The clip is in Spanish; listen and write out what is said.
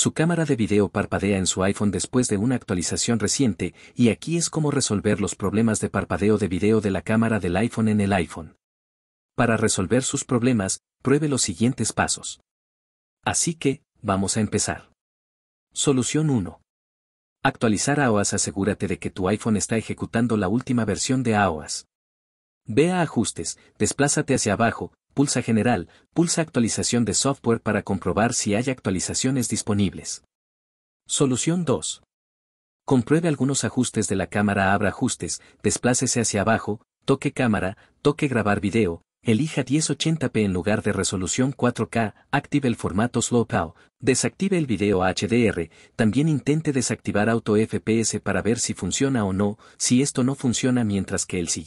Su cámara de video parpadea en su iPhone después de una actualización reciente y aquí es cómo resolver los problemas de parpadeo de video de la cámara del iPhone en el iPhone. Para resolver sus problemas, pruebe los siguientes pasos. Así que, vamos a empezar. Solución 1. Actualizar iOS. asegúrate de que tu iPhone está ejecutando la última versión de AOAS. Ve a Ajustes, desplázate hacia abajo, pulsa General, pulsa Actualización de software para comprobar si hay actualizaciones disponibles. Solución 2. Compruebe algunos ajustes de la cámara, abra ajustes, desplácese hacia abajo, toque cámara, toque grabar video, elija 1080p en lugar de resolución 4K, active el formato SlowPow, desactive el video HDR, también intente desactivar auto FPS para ver si funciona o no, si esto no funciona mientras que el siguiente